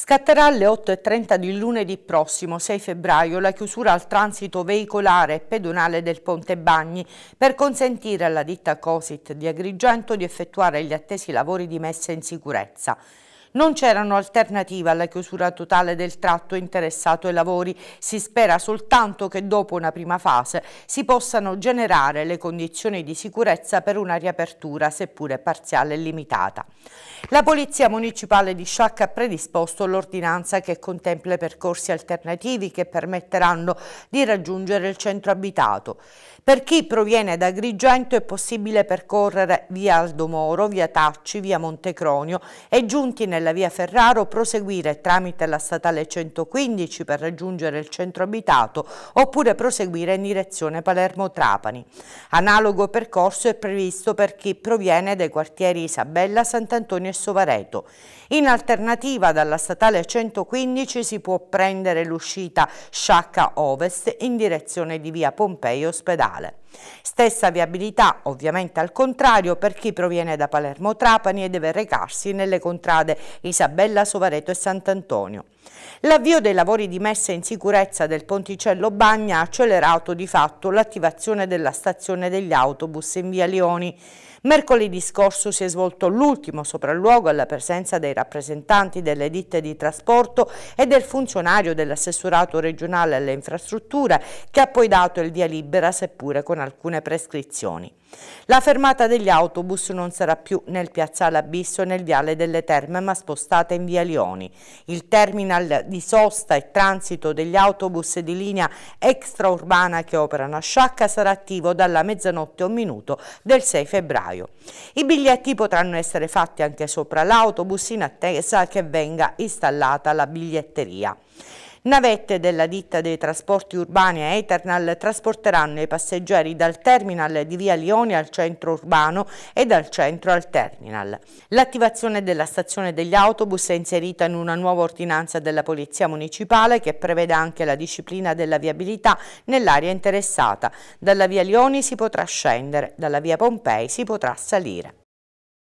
Scatterà alle 8.30 di lunedì prossimo, 6 febbraio, la chiusura al transito veicolare e pedonale del Ponte Bagni per consentire alla ditta Cosit di Agrigento di effettuare gli attesi lavori di messa in sicurezza. Non c'erano alternative alla chiusura totale del tratto interessato ai lavori. Si spera soltanto che dopo una prima fase si possano generare le condizioni di sicurezza per una riapertura, seppure parziale e limitata. La Polizia Municipale di Sciacca ha predisposto l'ordinanza che contempla percorsi alternativi che permetteranno di raggiungere il centro abitato. Per chi proviene da Agrigento è possibile percorrere via Aldomoro, via Tacci, via Montecronio e giunti nel nella via Ferraro, proseguire tramite la statale 115 per raggiungere il centro abitato oppure proseguire in direzione Palermo-Trapani. Analogo percorso è previsto per chi proviene dai quartieri Isabella, Sant'Antonio e Sovareto. In alternativa dalla statale 115 si può prendere l'uscita Sciacca Ovest in direzione di via Pompei Ospedale. Stessa viabilità ovviamente al contrario per chi proviene da Palermo Trapani e deve recarsi nelle contrade Isabella, Sovareto e Sant'Antonio. L'avvio dei lavori di messa in sicurezza del ponticello Bagna ha accelerato di fatto l'attivazione della stazione degli autobus in via Leoni. Mercoledì scorso si è svolto l'ultimo sopralluogo alla presenza dei rappresentanti delle ditte di trasporto e del funzionario dell'assessorato regionale alle infrastrutture che ha poi dato il via libera seppure con alcune prescrizioni. La fermata degli autobus non sarà più nel piazzale Abisso e nel viale delle Terme, ma spostata in via Lioni. Il terminal di sosta e transito degli autobus di linea extraurbana che operano a Sciacca sarà attivo dalla mezzanotte o minuto del 6 febbraio. I biglietti potranno essere fatti anche sopra l'autobus in attesa che venga installata la biglietteria. Navette della ditta dei trasporti urbani Eternal trasporteranno i passeggeri dal terminal di via Lioni al centro urbano e dal centro al terminal. L'attivazione della stazione degli autobus è inserita in una nuova ordinanza della Polizia Municipale che prevede anche la disciplina della viabilità nell'area interessata. Dalla via Lioni si potrà scendere, dalla via Pompei si potrà salire.